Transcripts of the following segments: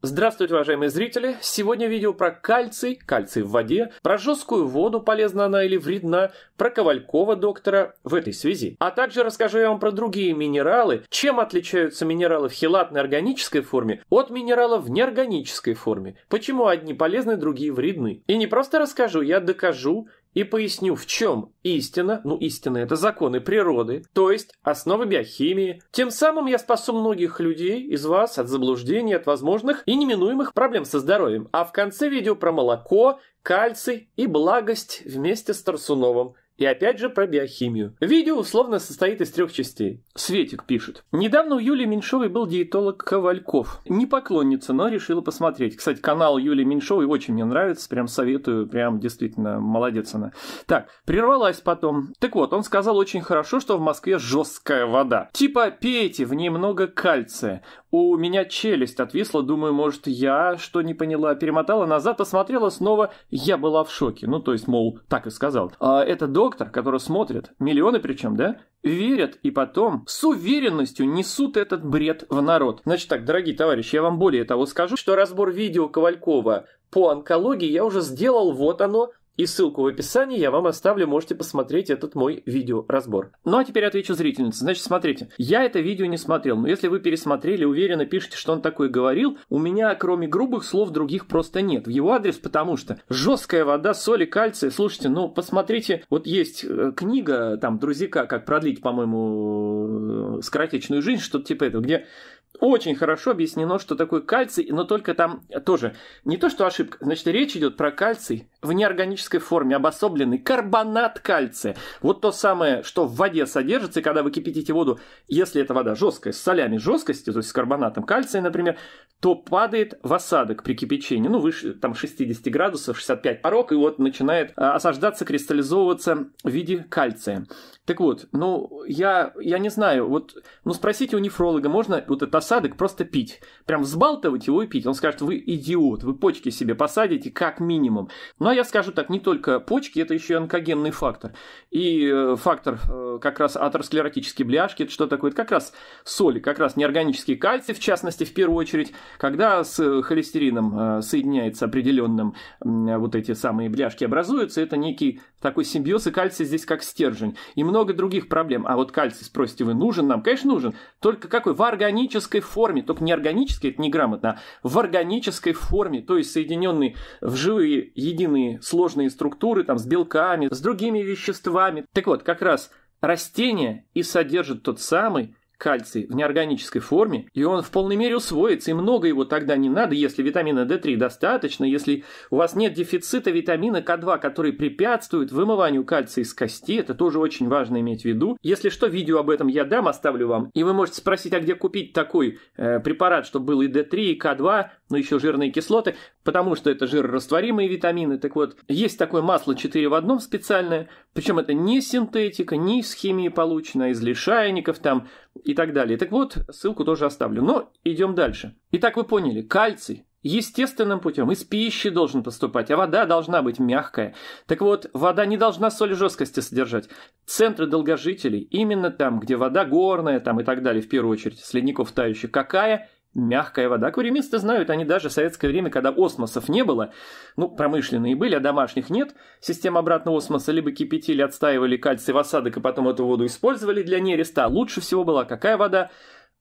Здравствуйте, уважаемые зрители! Сегодня видео про кальций, кальций в воде, про жесткую воду, полезна она или вредна, про Ковалькова доктора в этой связи. А также расскажу я вам про другие минералы, чем отличаются минералы в хелатной органической форме от минералов в неорганической форме, почему одни полезны, другие вредны. И не просто расскажу, я докажу, и поясню, в чем истина, ну истина это законы природы, то есть основы биохимии. Тем самым я спасу многих людей из вас от заблуждений, от возможных и неминуемых проблем со здоровьем. А в конце видео про молоко, кальций и благость вместе с Тарсуновым – и опять же про биохимию. Видео условно состоит из трех частей. Светик пишет. Недавно у Юлии Меньшовой был диетолог Ковальков. Не поклонница, но решила посмотреть. Кстати, канал Юлии Меньшовой очень мне нравится. Прям советую. Прям действительно молодец она. Так, прервалась потом. Так вот, он сказал очень хорошо, что в Москве жесткая вода. Типа, пейте, в ней много кальция. У меня челюсть отвисла, думаю, может, я что не поняла. Перемотала назад, посмотрела снова. Я была в шоке. Ну, то есть, мол, так и сказал. А, это до доктор, который смотрит, миллионы причем, да, верят и потом с уверенностью несут этот бред в народ. Значит так, дорогие товарищи, я вам более того скажу, что разбор видео Ковалькова по онкологии я уже сделал, вот оно, и ссылку в описании я вам оставлю, можете посмотреть этот мой видеоразбор. Ну а теперь отвечу зрительнице. Значит, смотрите, я это видео не смотрел, но если вы пересмотрели, уверенно пишите, что он такое говорил, у меня кроме грубых слов других просто нет в его адрес, потому что жесткая вода, соли, кальция. Слушайте, ну посмотрите, вот есть э, книга там Друзика, как продлить, по-моему, э, скоротечную жизнь, что-то типа этого, где очень хорошо объяснено, что такое кальций, но только там тоже не то, что ошибка. Значит, речь идет про кальций в неорганической форме обособленный карбонат кальция. Вот то самое, что в воде содержится, и когда вы кипятите воду, если эта вода жесткая, с солями жесткости, то есть с карбонатом кальция, например, то падает в осадок при кипячении, ну, выше там 60 градусов, 65 порог, и вот начинает а, осаждаться, кристаллизовываться в виде кальция. Так вот, ну, я, я не знаю, вот, ну, спросите у нефролога, можно вот этот осадок просто пить? Прям взбалтывать его и пить? Он скажет, вы идиот, вы почки себе посадите как минимум. Но но я скажу так, не только почки, это еще и онкогенный фактор. И э, фактор э, как раз атеросклеротические бляшки, это что такое? Это как раз соли, как раз неорганический кальций, в частности, в первую очередь, когда с э, холестерином соединяется определенным вот эти самые бляшки образуются, это некий такой симбиоз, и кальций здесь как стержень. И много других проблем. А вот кальций, спросите вы, нужен нам? Конечно, нужен. Только какой? В органической форме. Только неорганический это неграмотно, а в органической форме, то есть соединенный в живые единые сложные, сложные структуры там, с белками, с другими веществами. Так вот, как раз растение и содержит тот самый кальций в неорганической форме, и он в полной мере усвоится, и много его тогда не надо, если витамина D3 достаточно, если у вас нет дефицита витамина К2, который препятствует вымыванию кальция из кости, это тоже очень важно иметь в виду. Если что, видео об этом я дам, оставлю вам, и вы можете спросить, а где купить такой э, препарат, чтобы был и D3, и К2, но ну, еще жирные кислоты, потому что это жирорастворимые витамины. Так вот, есть такое масло 4 в одном специальное, причем это не синтетика, не из химии получено, а из лишайников, там и так далее. Так вот, ссылку тоже оставлю. Но идем дальше. Итак, вы поняли, кальций естественным путем из пищи должен поступать, а вода должна быть мягкая. Так вот, вода не должна соль жесткости содержать. Центры долгожителей именно там, где вода горная там и так далее, в первую очередь, с ледников тающих, какая – мягкая вода. Аквариумисты знают, они даже в советское время, когда осмосов не было, ну, промышленные были, а домашних нет, система обратного осмоса либо кипятили, отстаивали кальций в осадок, и потом эту воду использовали для нереста. А лучше всего была какая вода?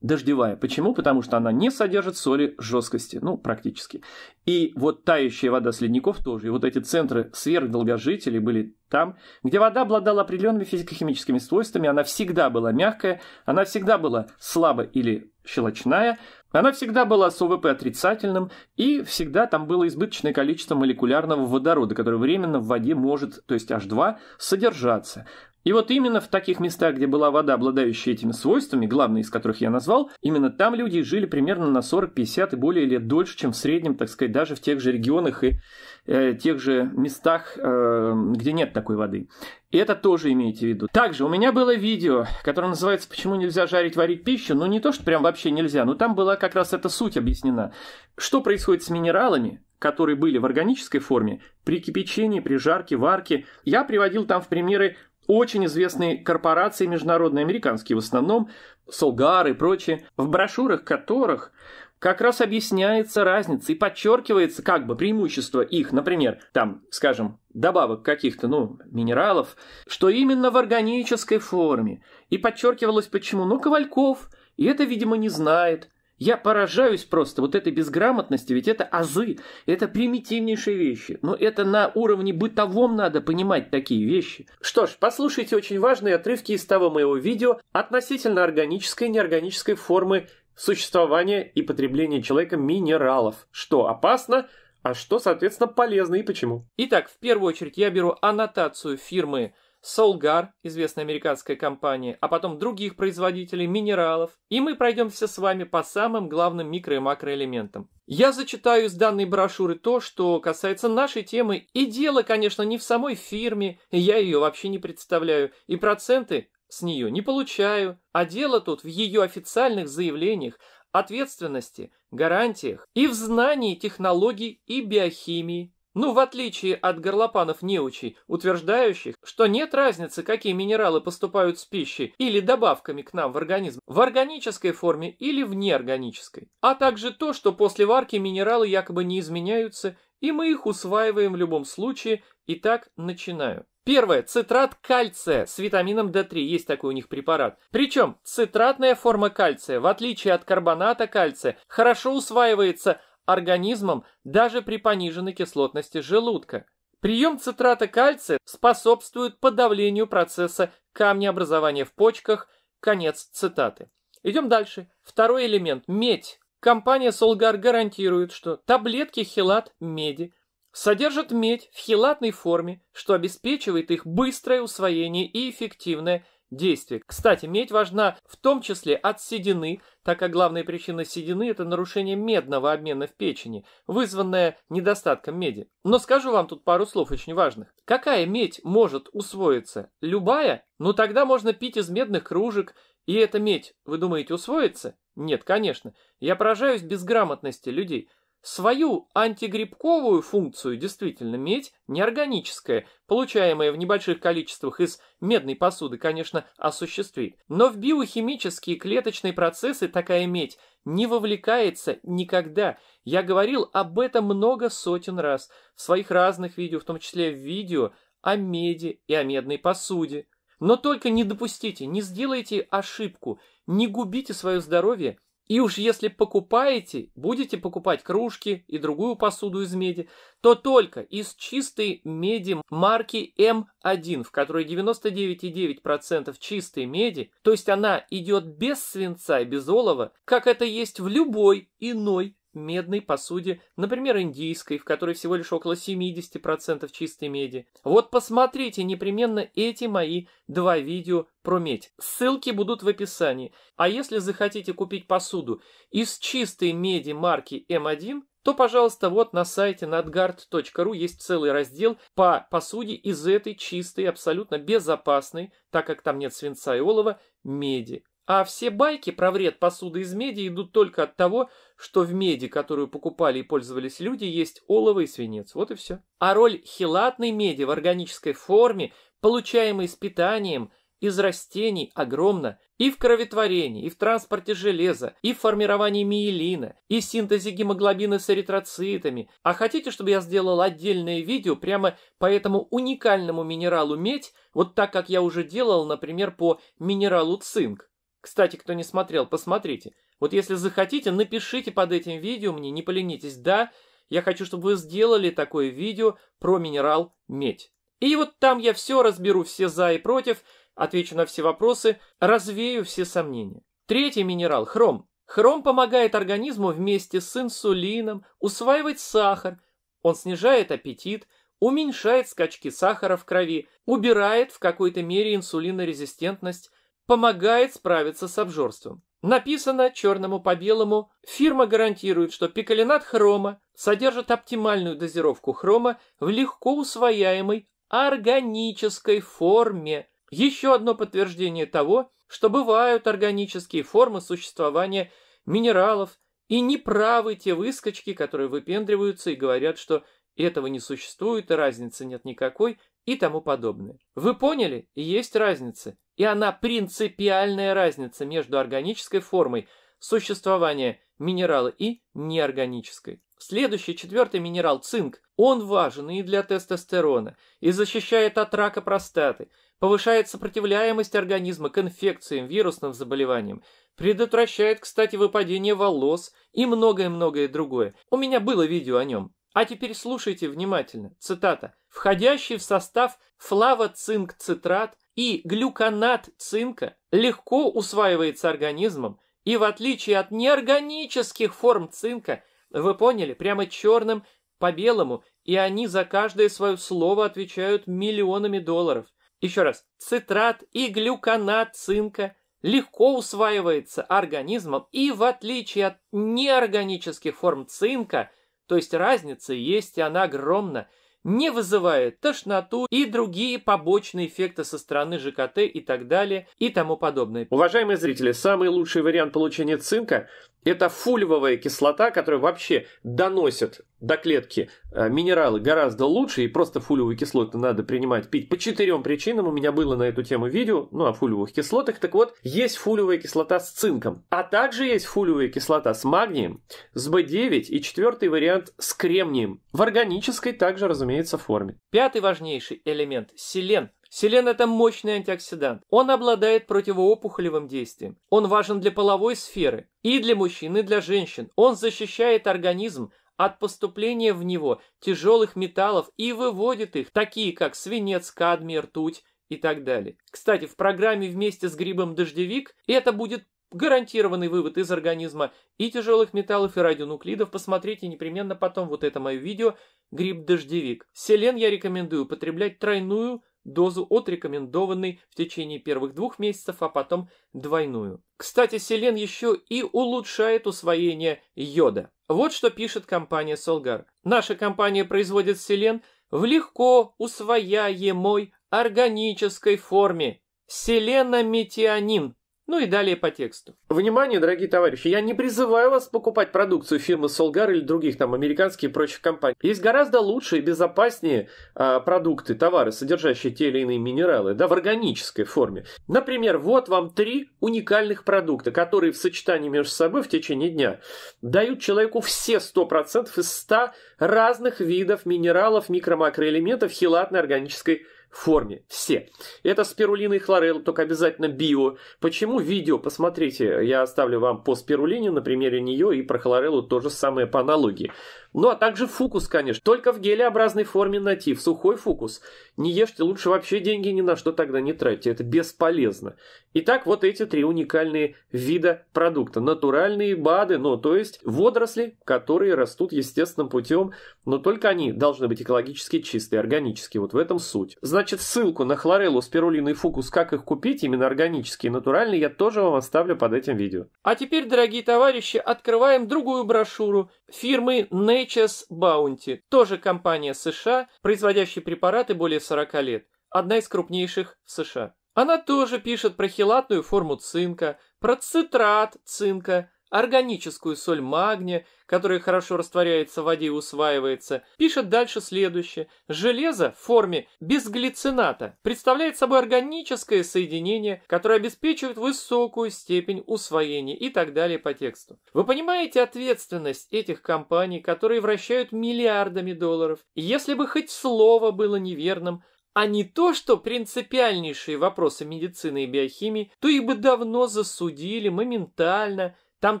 Дождевая. Почему? Потому что она не содержит соли жесткости, ну, практически. И вот тающая вода с ледников тоже. И вот эти центры сверхдолгожителей были там, где вода обладала определенными физико-химическими свойствами, она всегда была мягкая, она всегда была слабо или щелочная, она всегда была с ОВП отрицательным, и всегда там было избыточное количество молекулярного водорода, который временно в воде может, то есть H2, содержаться. И вот именно в таких местах, где была вода, обладающая этими свойствами, главные из которых я назвал, именно там люди жили примерно на 40, 50 и более лет дольше, чем в среднем, так сказать, даже в тех же регионах и э, тех же местах, э, где нет такой воды. И это тоже имейте в виду. Также у меня было видео, которое называется «Почему нельзя жарить, варить пищу?». Ну, не то, что прям вообще нельзя, но там была как раз эта суть объяснена. Что происходит с минералами, которые были в органической форме при кипячении, при жарке, варке. Я приводил там в примеры очень известные корпорации международные, американские в основном, Солгар и прочие, в брошюрах которых как раз объясняется разница и подчеркивается как бы преимущество их, например, там, скажем, добавок каких-то, ну, минералов, что именно в органической форме. И подчеркивалось почему. Ну, Ковальков, и это, видимо, не знает. Я поражаюсь просто вот этой безграмотности, ведь это азы, это примитивнейшие вещи. Но это на уровне бытовом надо понимать такие вещи. Что ж, послушайте очень важные отрывки из того моего видео относительно органической и неорганической формы существования и потребления человека минералов. Что опасно, а что, соответственно, полезно и почему. Итак, в первую очередь я беру аннотацию фирмы Солгар, известная американская компания, а потом других производителей минералов, и мы пройдемся с вами по самым главным микро- и макроэлементам. Я зачитаю из данной брошюры то, что касается нашей темы, и дело, конечно, не в самой фирме, я ее вообще не представляю, и проценты с нее не получаю, а дело тут в ее официальных заявлениях, ответственности, гарантиях и в знании технологий и биохимии, ну, в отличие от горлопанов-неучей, утверждающих, что нет разницы, какие минералы поступают с пищей или добавками к нам в организм, в органической форме или в неорганической. А также то, что после варки минералы якобы не изменяются, и мы их усваиваем в любом случае. Итак, начинаю. Первое. Цитрат кальция с витамином D3. Есть такой у них препарат. Причем цитратная форма кальция, в отличие от карбоната кальция, хорошо усваивается организмом даже при пониженной кислотности желудка. Прием цитрата кальция способствует подавлению процесса камнеобразования в почках. Конец цитаты. Идем дальше. Второй элемент – медь. Компания Solgar гарантирует, что таблетки хилат меди содержат медь в хилатной форме, что обеспечивает их быстрое усвоение и эффективное действий. Кстати, медь важна в том числе от седины, так как главная причина седины – это нарушение медного обмена в печени, вызванное недостатком меди. Но скажу вам тут пару слов очень важных. Какая медь может усвоиться? Любая? Ну тогда можно пить из медных кружек, и эта медь, вы думаете, усвоится? Нет, конечно. Я поражаюсь безграмотности людей – Свою антигрибковую функцию действительно медь неорганическая, получаемая в небольших количествах из медной посуды, конечно, осуществит. Но в биохимические клеточные процессы такая медь не вовлекается никогда. Я говорил об этом много сотен раз в своих разных видео, в том числе в видео о меди и о медной посуде. Но только не допустите, не сделайте ошибку, не губите свое здоровье – и уж если покупаете, будете покупать кружки и другую посуду из меди, то только из чистой меди марки М1, в которой 99,9% чистой меди, то есть она идет без свинца и без олова, как это есть в любой иной медной посуде, например, индийской, в которой всего лишь около 70% чистой меди. Вот посмотрите непременно эти мои два видео про медь. Ссылки будут в описании. А если захотите купить посуду из чистой меди марки М1, эм то, пожалуйста, вот на сайте nadgard.ru есть целый раздел по посуде из этой чистой, абсолютно безопасной, так как там нет свинца и олова, меди. А все байки про вред посуды из меди идут только от того, что в меди, которую покупали и пользовались люди, есть олово и свинец. Вот и все. А роль хилатной меди в органической форме, получаемой с питанием, из растений огромна и в кроветворении, и в транспорте железа, и в формировании миелина, и синтезе гемоглобина с эритроцитами. А хотите, чтобы я сделал отдельное видео прямо по этому уникальному минералу медь, вот так, как я уже делал, например, по минералу цинк? Кстати, кто не смотрел, посмотрите. Вот если захотите, напишите под этим видео мне, не поленитесь. Да, я хочу, чтобы вы сделали такое видео про минерал медь. И вот там я все разберу, все за и против, отвечу на все вопросы, развею все сомнения. Третий минерал – хром. Хром помогает организму вместе с инсулином усваивать сахар, он снижает аппетит, уменьшает скачки сахара в крови, убирает в какой-то мере инсулинорезистентность, помогает справиться с обжорством. Написано черному по белому, фирма гарантирует, что пикалинат хрома содержит оптимальную дозировку хрома в легко усвояемой органической форме. Еще одно подтверждение того, что бывают органические формы существования минералов, и неправы те выскочки, которые выпендриваются и говорят, что этого не существует, и разницы нет никакой, и тому подобное. Вы поняли? Есть разница. И она принципиальная разница между органической формой существования минерала и неорганической. Следующий, четвертый минерал – цинк. Он важен и для тестостерона, и защищает от рака простаты, повышает сопротивляемость организма к инфекциям, вирусным заболеваниям, предотвращает, кстати, выпадение волос и многое-многое другое. У меня было видео о нем. А теперь слушайте внимательно. Цитата. «Входящий в состав флавоцинк-цитрат – и глюконат цинка легко усваивается организмом, и в отличие от неорганических форм цинка, вы поняли, прямо черным по белому, и они за каждое свое слово отвечают миллионами долларов. Еще раз, цитрат и глюконат цинка легко усваивается организмом, и в отличие от неорганических форм цинка, то есть разница есть, и она огромна – не вызывает тошноту и другие побочные эффекты со стороны ЖКТ и так далее и тому подобное. Уважаемые зрители, самый лучший вариант получения цинка это фульвовая кислота, которая вообще доносит до клетки э, минералы гораздо лучше, и просто фулевые кислоты надо принимать, пить по четырем причинам. У меня было на эту тему видео, ну, о фульвовых кислотах. Так вот, есть фульвовая кислота с цинком, а также есть фульвовая кислота с магнием, с B9 и четвертый вариант с кремнием. В органической также, разумеется, форме. Пятый важнейший элемент – селен. Селен – это мощный антиоксидант. Он обладает противоопухолевым действием. Он важен для половой сферы. И для мужчин, и для женщин. Он защищает организм от поступления в него тяжелых металлов и выводит их, такие как свинец, кадмий, ртуть и так далее. Кстати, в программе «Вместе с грибом дождевик» это будет гарантированный вывод из организма и тяжелых металлов, и радионуклидов. Посмотрите непременно потом вот это мое видео «Гриб-дождевик». Селен я рекомендую потреблять тройную дозу от рекомендованной в течение первых двух месяцев, а потом двойную. Кстати, селен еще и улучшает усвоение йода. Вот что пишет компания Solgar. Наша компания производит селен в легко усвояемой органической форме. Селенометионин ну и далее по тексту. Внимание, дорогие товарищи, я не призываю вас покупать продукцию фирмы Солгар или других там американских и прочих компаний. Есть гораздо лучшие, и безопаснее э, продукты, товары, содержащие те или иные минералы, да, в органической форме. Например, вот вам три уникальных продукта, которые в сочетании между собой в течение дня дают человеку все 100% из 100 разных видов минералов, микро-макроэлементов хилатной органической формы форме. Все. Это спирулина и хлорел, только обязательно био. Почему видео? Посмотрите, я оставлю вам по спирулине на примере нее и про хлорелу то же самое по аналогии. Ну, а также фукус, конечно. Только в гелеобразной форме натив. Сухой фукус. Не ешьте, лучше вообще деньги ни на что тогда не тратьте. Это бесполезно. Итак, вот эти три уникальные вида продукта. Натуральные БАДы, ну, то есть водоросли, которые растут естественным путем, но только они должны быть экологически чистые, органические. Вот в этом суть. Значит, ссылку на хлореллу, спирулину и фукус, как их купить, именно органические и натуральные, я тоже вам оставлю под этим видео. А теперь, дорогие товарищи, открываем другую брошюру фирмы Nature HS Bounty, тоже компания США, производящая препараты более 40 лет, одна из крупнейших в США. Она тоже пишет про хелатную форму цинка, про цитрат цинка, органическую соль магния, которая хорошо растворяется в воде и усваивается, пишет дальше следующее. Железо в форме безглицината представляет собой органическое соединение, которое обеспечивает высокую степень усвоения и так далее по тексту. Вы понимаете ответственность этих компаний, которые вращают миллиардами долларов? если бы хоть слово было неверным, а не то, что принципиальнейшие вопросы медицины и биохимии, то их бы давно засудили моментально, там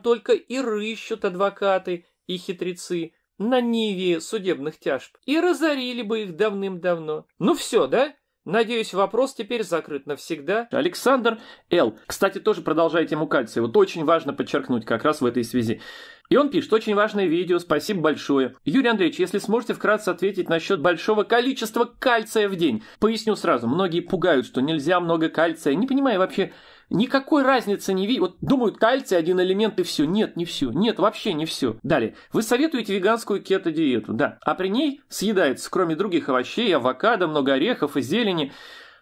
только и рыщут адвокаты и хитрецы на ниве судебных тяжб. И разорили бы их давным-давно. Ну все, да? Надеюсь, вопрос теперь закрыт навсегда. Александр Л. Кстати, тоже продолжая тему кальция. Вот очень важно подчеркнуть как раз в этой связи. И он пишет, очень важное видео, спасибо большое. Юрий Андреевич, если сможете вкратце ответить насчет большого количества кальция в день. Поясню сразу, многие пугают, что нельзя много кальция, не понимаю вообще, Никакой разницы не видят. Вот думают, кальций один элемент и все. Нет, не все. Нет, вообще не все. Далее. Вы советуете веганскую кето-диету, да. А при ней съедается, кроме других овощей, авокадо, много орехов и зелени,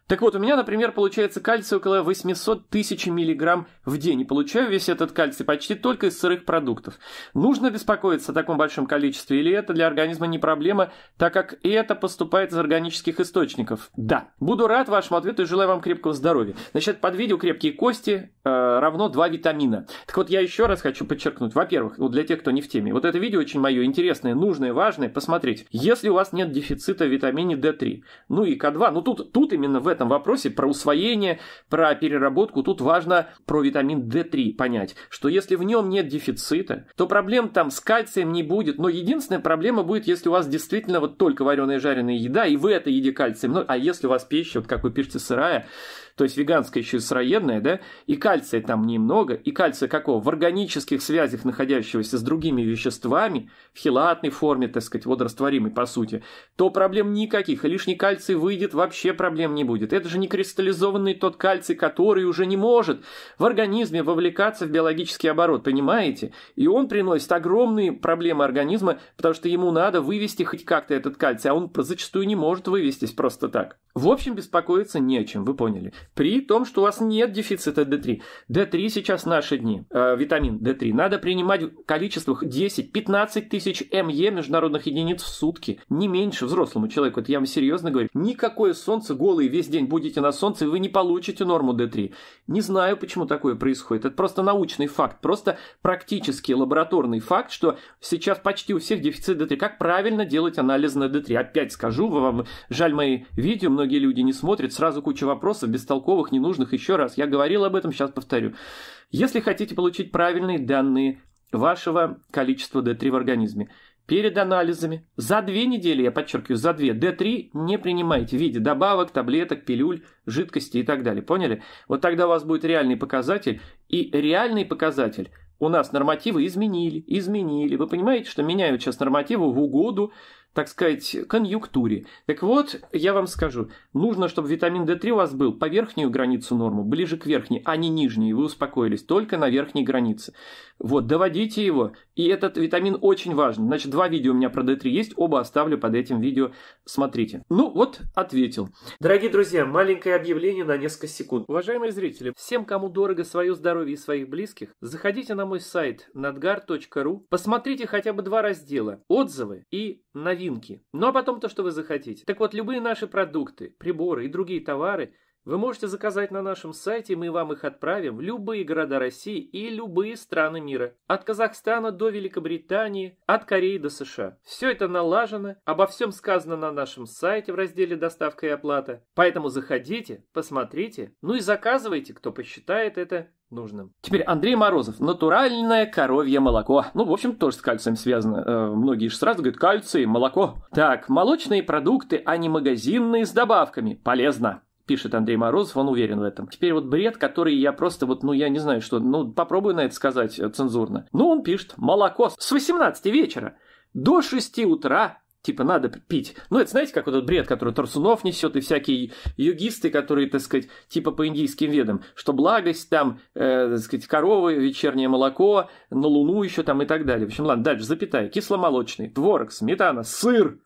так вот, у меня, например, получается кальций около 800 тысяч миллиграмм в день, и получаю весь этот кальций почти только из сырых продуктов. Нужно беспокоиться о таком большом количестве, или это для организма не проблема, так как и это поступает из органических источников? Да. Буду рад вашему ответу и желаю вам крепкого здоровья. Значит, под видео «Крепкие кости» э, равно 2 витамина. Так вот, я еще раз хочу подчеркнуть. Во-первых, вот для тех, кто не в теме, вот это видео очень мое, интересное, нужное, важное, посмотрите. Если у вас нет дефицита в витамине D3, ну и К2, ну тут, тут именно в этом вопросе про усвоение, про переработку тут важно про витамин D3 понять, что если в нем нет дефицита, то проблем там с кальцием не будет, но единственная проблема будет, если у вас действительно вот только вареная и жареная еда, и вы это едите кальцием, ну, а если у вас пища, вот как вы пишете, сырая, то есть веганская еще и сыроедная, да, и кальция там немного, и кальция какого? В органических связях, находящегося с другими веществами, в хелатной форме, так сказать, водорастворимой по сути, то проблем никаких, и лишний кальций выйдет, вообще проблем не будет происходит. Это же не кристаллизованный тот кальций, который уже не может в организме вовлекаться в биологический оборот, понимаете? И он приносит огромные проблемы организма, потому что ему надо вывести хоть как-то этот кальций, а он зачастую не может вывестись просто так. В общем, беспокоиться не о чем, вы поняли. При том, что у вас нет дефицита D3. D3 сейчас наши дни, э, витамин D3. Надо принимать в количествах 10-15 тысяч МЕ международных единиц в сутки. Не меньше взрослому человеку, это я вам серьезно говорю. Никакое солнце голые весь день будете на солнце, вы не получите норму D3. Не знаю, почему такое происходит. Это просто научный факт, просто практический лабораторный факт, что сейчас почти у всех дефицит D3. Как правильно делать анализ на D3? Опять скажу вам, жаль мои видео, многие люди не смотрят, сразу куча вопросов бестолковых, ненужных. Еще раз, я говорил об этом, сейчас повторю. Если хотите получить правильные данные вашего количества D3 в организме, перед анализами. За две недели, я подчеркиваю, за две, D3 не принимайте в виде добавок, таблеток, пилюль, жидкости и так далее. Поняли? Вот тогда у вас будет реальный показатель. И реальный показатель у нас нормативы изменили, изменили. Вы понимаете, что меняют сейчас нормативы в угоду так сказать, конъюнктуре. Так вот, я вам скажу, нужно, чтобы витамин D3 у вас был по верхнюю границу нормы, ближе к верхней, а не нижней, вы успокоились, только на верхней границе. Вот, доводите его, и этот витамин очень важен. Значит, два видео у меня про D3 есть, оба оставлю под этим видео, смотрите. Ну вот, ответил. Дорогие друзья, маленькое объявление на несколько секунд. Уважаемые зрители, всем, кому дорого свое здоровье и своих близких, заходите на мой сайт nadgar.ru, посмотрите хотя бы два раздела – отзывы и новинки новинки, ну потом то, что вы захотите. Так вот, любые наши продукты, приборы и другие товары вы можете заказать на нашем сайте, мы вам их отправим в любые города России и любые страны мира. От Казахстана до Великобритании, от Кореи до США. Все это налажено, обо всем сказано на нашем сайте в разделе «Доставка и оплата». Поэтому заходите, посмотрите, ну и заказывайте, кто посчитает это нужным. Теперь Андрей Морозов. Натуральное коровье молоко. Ну, в общем, тоже с кальцием связано. Э, многие же сразу говорят, кальций, молоко. Так, молочные продукты, а не магазинные с добавками. Полезно пишет Андрей Морозов, он уверен в этом. Теперь вот бред, который я просто вот, ну, я не знаю, что, ну, попробую на это сказать э, цензурно. Ну, он пишет, молоко с 18 вечера до 6 утра типа надо пить. Ну, это знаете, как вот этот бред, который Турсунов несет, и всякие югисты, которые, так сказать, типа по индийским ведам, что благость там, э, так сказать, коровы, вечернее молоко, на луну еще там и так далее. В общем, ладно, дальше запятая, кисломолочный, творог, сметана, сыр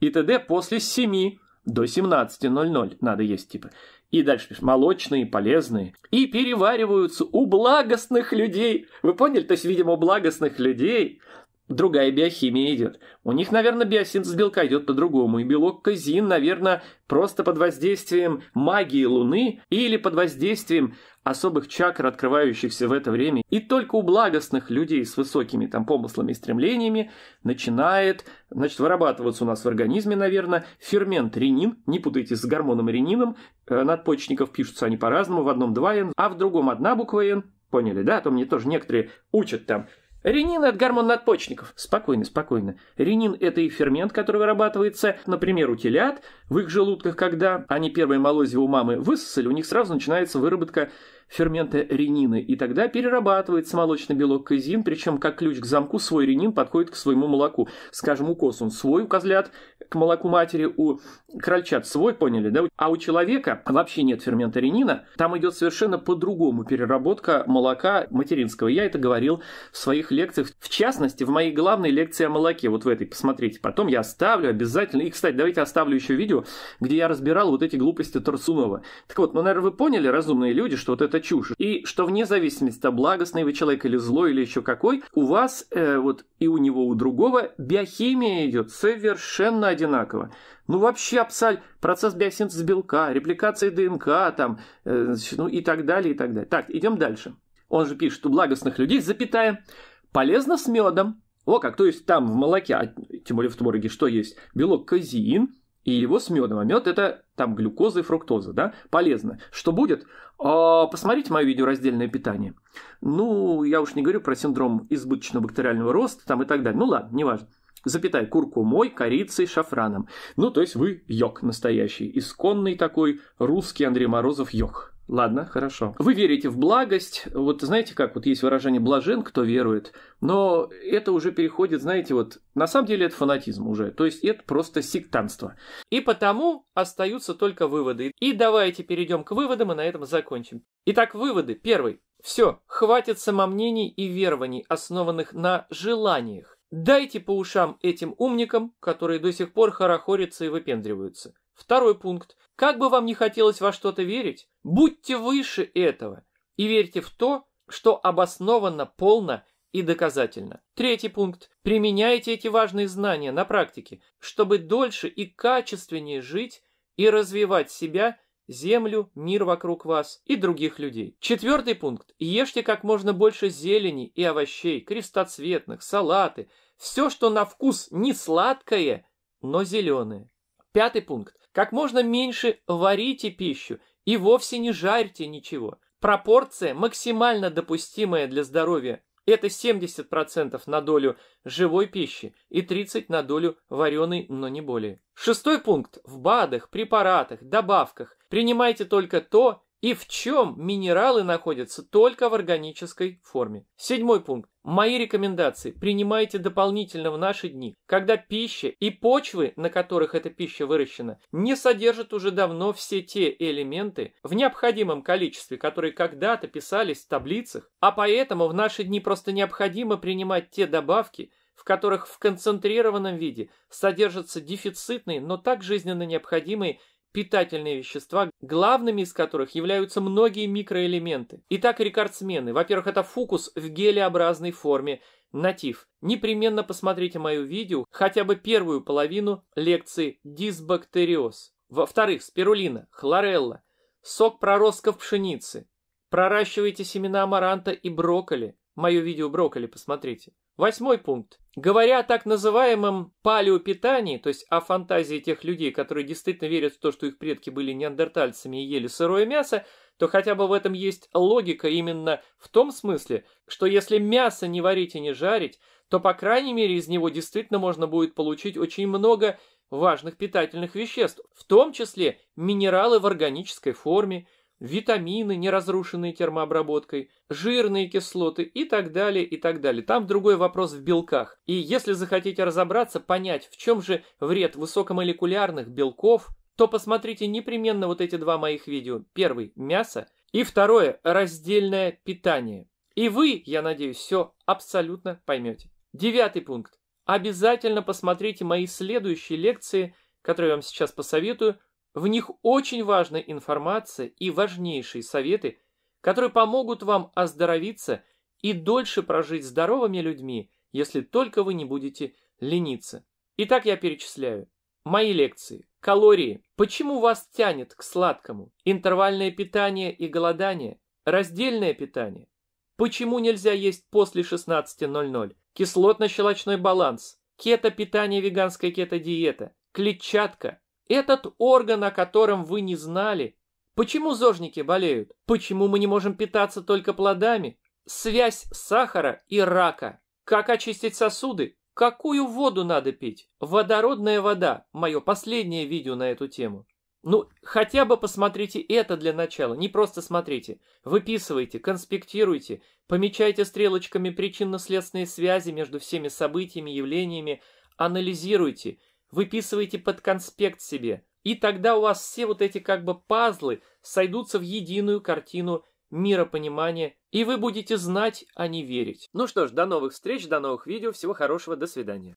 и т.д. после семи до 17.00 надо есть, типа. И дальше пишет, молочные, полезные. И перевариваются у благостных людей. Вы поняли? То есть, видимо, у благостных людей Другая биохимия идет. У них, наверное, биосинтез белка идет по-другому, и белок казин, наверное, просто под воздействием магии Луны или под воздействием особых чакр, открывающихся в это время. И только у благостных людей с высокими там помыслами и стремлениями начинает, значит, вырабатываться у нас в организме, наверное, фермент ренин, не путайте с гормоном ренином, э, надпочечников пишутся они по-разному, в одном 2Н, а в другом одна буква Н, поняли, да, а то мне тоже некоторые учат там Ренин – это гормон надпочечников. Спокойно, спокойно. Ренин – это и фермент, который вырабатывается, например, у телят. В их желудках, когда они первые молозья у мамы высосали, у них сразу начинается выработка фермента ренины и тогда перерабатывается молочный белок казин, причем как ключ к замку свой ренин подходит к своему молоку. Скажем, у коз он свой, у козлят к молоку матери у крольчат свой, поняли, да? А у человека вообще нет фермента ренина. Там идет совершенно по-другому переработка молока материнского. Я это говорил в своих лекциях. В частности, в моей главной лекции о молоке. Вот в этой, посмотрите. Потом я оставлю обязательно. И, кстати, давайте оставлю еще видео, где я разбирал вот эти глупости Торсунова. Так вот, ну, наверное, вы поняли, разумные люди, что вот это чушь. И что вне зависимости от благостный вы человек или злой, или еще какой, у вас э, вот и у него, у другого биохимия идет совершенно одинаково. Ну, вообще абсолютно процесс биосинтеза белка, репликация ДНК там, э, ну и так далее, и так далее. Так, идем дальше. Он же пишет, у благостных людей, запятая, полезно с медом. О, как, то есть там в молоке, а, тем более в твороге, что есть? Белок казеин, и его с медом. А мед это там глюкоза и фруктоза, да? Полезно. Что будет? А, посмотрите мое видео раздельное питание. Ну, я уж не говорю про синдром избыточного бактериального роста там и так далее. Ну ладно, неважно запятай, куркумой, корицей, шафраном. Ну, то есть вы йог настоящий, исконный такой русский Андрей Морозов йог. Ладно, хорошо. Вы верите в благость. Вот знаете как, вот есть выражение «блажен, кто верует», но это уже переходит, знаете, вот на самом деле это фанатизм уже, то есть это просто сектанство. И потому остаются только выводы. И давайте перейдем к выводам и на этом закончим. Итак, выводы. Первый. Все, хватит самомнений и верований, основанных на желаниях. Дайте по ушам этим умникам, которые до сих пор хорохорятся и выпендриваются. Второй пункт. Как бы вам не хотелось во что-то верить, будьте выше этого и верьте в то, что обоснованно, полно и доказательно. Третий пункт. Применяйте эти важные знания на практике, чтобы дольше и качественнее жить и развивать себя – землю, мир вокруг вас и других людей. Четвертый пункт. Ешьте как можно больше зелени и овощей, крестоцветных, салаты, все, что на вкус не сладкое, но зеленое. Пятый пункт. Как можно меньше варите пищу и вовсе не жарьте ничего. Пропорция, максимально допустимая для здоровья, это 70% на долю живой пищи и 30% на долю вареной, но не более. Шестой пункт. В БАДах, препаратах, добавках Принимайте только то, и в чем минералы находятся только в органической форме. Седьмой пункт. Мои рекомендации принимайте дополнительно в наши дни, когда пища и почвы, на которых эта пища выращена, не содержат уже давно все те элементы в необходимом количестве, которые когда-то писались в таблицах, а поэтому в наши дни просто необходимо принимать те добавки, в которых в концентрированном виде содержатся дефицитные, но так жизненно необходимые питательные вещества, главными из которых являются многие микроэлементы. Итак, рекордсмены. Во-первых, это фукус в гелеобразной форме, натив. Непременно посмотрите мое видео, хотя бы первую половину лекции «Дисбактериоз». Во-вторых, спирулина, хлорелла, сок проростков пшеницы. Проращивайте семена амаранта и брокколи. Мое видео брокколи посмотрите. Восьмой пункт. Говоря о так называемом палеопитании, то есть о фантазии тех людей, которые действительно верят в то, что их предки были неандертальцами и ели сырое мясо, то хотя бы в этом есть логика именно в том смысле, что если мясо не варить и не жарить, то, по крайней мере, из него действительно можно будет получить очень много важных питательных веществ, в том числе минералы в органической форме, витамины, не разрушенные термообработкой, жирные кислоты и так далее, и так далее. Там другой вопрос в белках. И если захотите разобраться, понять, в чем же вред высокомолекулярных белков, то посмотрите непременно вот эти два моих видео. Первый – мясо, и второе – раздельное питание. И вы, я надеюсь, все абсолютно поймете. Девятый пункт. Обязательно посмотрите мои следующие лекции, которые я вам сейчас посоветую, в них очень важная информация и важнейшие советы, которые помогут вам оздоровиться и дольше прожить здоровыми людьми, если только вы не будете лениться. Итак, я перечисляю. Мои лекции. Калории. Почему вас тянет к сладкому? Интервальное питание и голодание. Раздельное питание. Почему нельзя есть после 16.00? Кислотно-щелочной баланс. Кето-питание, веганская кето-диета. Клетчатка. Этот орган, о котором вы не знали. Почему зожники болеют? Почему мы не можем питаться только плодами? Связь сахара и рака. Как очистить сосуды? Какую воду надо пить? Водородная вода. Мое последнее видео на эту тему. Ну, хотя бы посмотрите это для начала, не просто смотрите. Выписывайте, конспектируйте, помечайте стрелочками причинно-следственные связи между всеми событиями, явлениями, анализируйте – выписывайте под конспект себе, и тогда у вас все вот эти как бы пазлы сойдутся в единую картину миропонимания, и вы будете знать, а не верить. Ну что ж, до новых встреч, до новых видео, всего хорошего, до свидания.